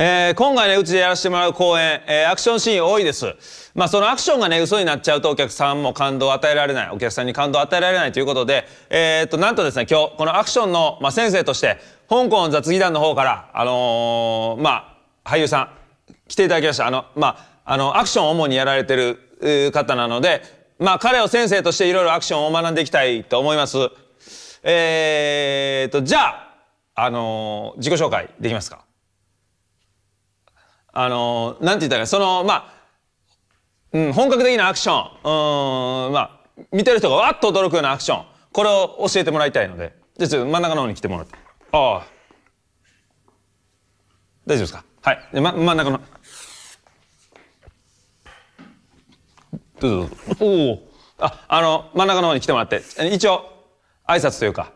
えー、今回ね、うちでやらせてもらう公演、えー、アクションシーン多いです。まあ、そのアクションがね、嘘になっちゃうとお客さんも感動を与えられない、お客さんに感動を与えられないということで、えー、っと、なんとですね、今日、このアクションの、まあ、先生として、香港雑技団の方から、あのー、まあ、俳優さん、来ていただきました。あの、まあ、あの、アクションを主にやられてる方なので、まあ、彼を先生としていろいろアクションを学んでいきたいと思います。えー、っと、じゃあ、あのー、自己紹介できますかあのなんて言ったらそのまあ、うん、本格的なアクションうんまあ見てる人がわっと驚くようなアクションこれを教えてもらいたいのでじゃあ真ん中の方に来てもらってああ大丈夫ですかはいで、ま、真ん中のどうぞどうぞおおああの真ん中の方に来てもらって一応挨拶というか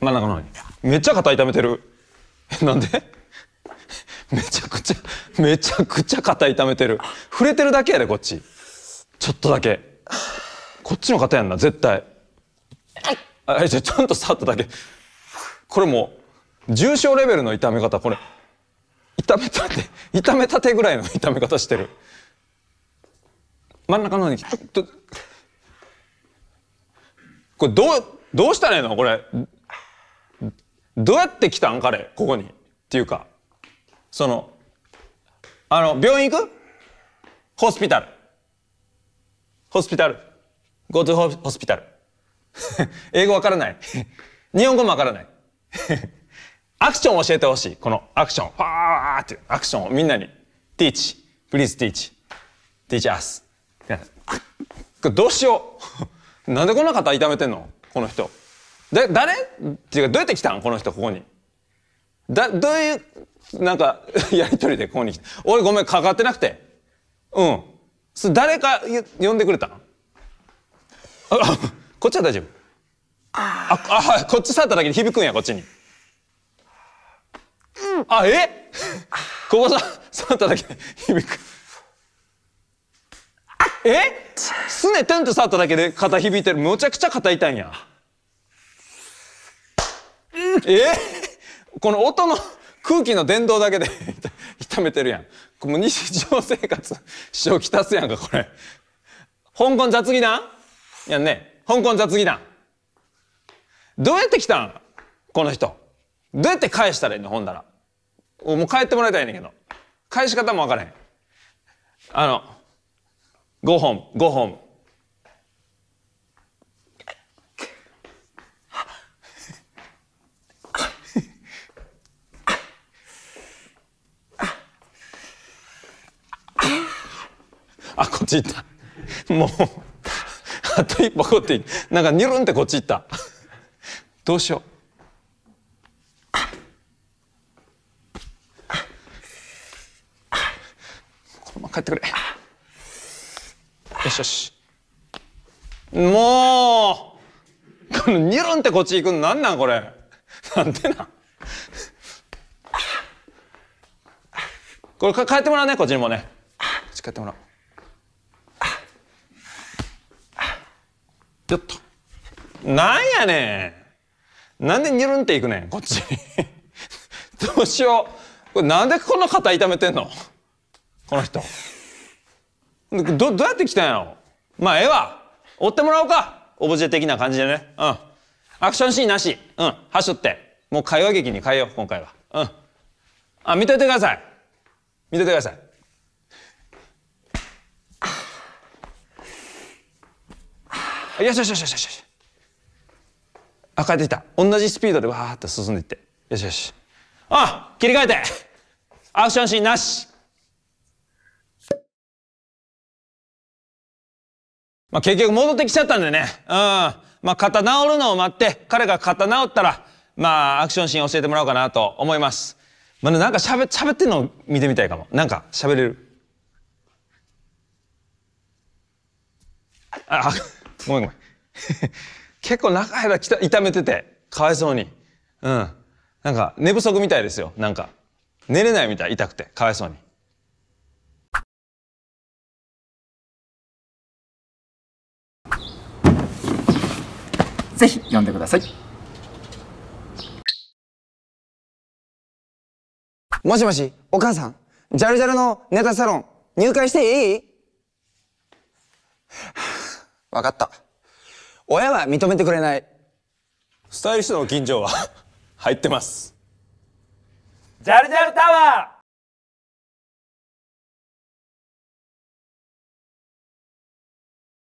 真ん中のに。めっちゃ肩痛めてる。なんでめちゃくちゃ、めちゃくちゃ肩痛めてる。触れてるだけやで、こっち。ちょっとだけ。こっちの肩やんな、絶対。あ、じゃちゃんと触っただけ。これもう、重症レベルの痛め方、これ。痛めたて、痛めたてぐらいの痛め方してる。真ん中の方に、これどう、どうしたらいいのこれ。どうやって来たん彼、ここに。っていうか、その、あの、病院行くホスピタル。ホスピタル。go to hospital. 英語わからない。日本語もわからない。アクション教えてほしい。このアクション。ファーってアクションをみんなに。teach. please teach. teach us. どうしよう。なんでこんな方痛めてんのこの人。だ誰っていうかどうやって来たんこの人ここに。だどういうなんか やり取りでここに来た。俺ごめんかかってなくて。うん。そ誰か呼んでくれたんあこっちは大丈夫。ああこっち触っただけで響くんやこっちに。うん、あえここさ触っただけで響く。えすねテンと触っただけで肩響いてるむちゃくちゃ肩痛いんや。えー、この音の空気の電動だけで 痛めてるやん。もう日常生活、支障きたすやんか、これ。香港雑技団やんね。香港雑技団。どうやって来たんこの人。どうやって返したらいいのほんだら。もう帰ってもらいたいねんけど。返し方もわからへん。あの、5本、5本。っち行ったもうあと一歩こってなんかニュルンってこっち行ったどうしようこのまま帰ってくれよしよしもうこのニュルンってこっち行くのなんなんこれなんでなんこれ帰ってもらうねこっちにもねこっち帰ってもらうピょっと。なんやねんなんでニュルンっていくねん、こっち。どうしよう。これなんでこんな肩痛めてんのこの人。ど、どうやって来たんやろまあ、ええわ。追ってもらおうか。オブジェ的な感じでね。うん。アクションシーンなし。うん。はしょって。もう会話劇に変えよう、今回は。うん。あ、見といてください。見といてください。よしよしよしよしよしあ帰ってきた同じスピードでわーって進んでいってよしよしあ切り替えてアクションシーンなしまあ結局戻ってきちゃったんでねうんまあ肩治るのを待って彼が肩治ったらまあアクションシーン教えてもらおうかなと思いますまあ、なんかしゃべしゃべってんの見てみたいかもなんかしゃべれるあごめんごめん。結構中原きた痛めてて、かわいそうに。うん。なんか、寝不足みたいですよ。なんか、寝れないみたい、痛くて、かわいそうに。ぜひ読んでください。もしもし、お母さん、ジャルジャルのネタサロン、入会していいわかった。親は認めてくれない。スタイリストの近所は 入ってます。ジャルジャルタワー